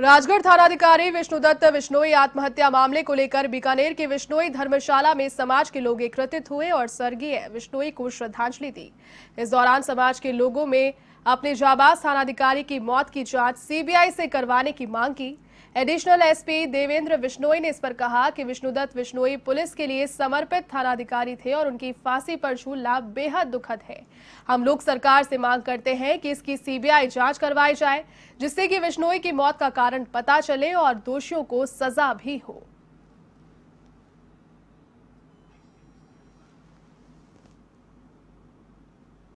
राजगढ़ थानाधिकारी विष्णुदत्त विष्णोई आत्महत्या मामले को लेकर बीकानेर के विष्णोई धर्मशाला में समाज के लोग एकत्रित हुए और स्वर्गीय विष्णोई को श्रद्धांजलि दी इस दौरान समाज के लोगों में अपने जाबाज थानाधिकारी की मौत की जांच सीबीआई से करवाने की मांग की एडिशनल एसपी देवेंद्र विश्नोई ने इस पर कहा कि विष्णुदत्त विश्नोई पुलिस के लिए समर्पित थानाधिकारी थे और उनकी फांसी पर झूलना बेहद दुखद है हम लोग सरकार से मांग करते हैं कि इसकी सीबीआई जांच करवाई जाए जिससे कि विश्नोई की मौत का कारण पता चले और दोषियों को सजा भी हो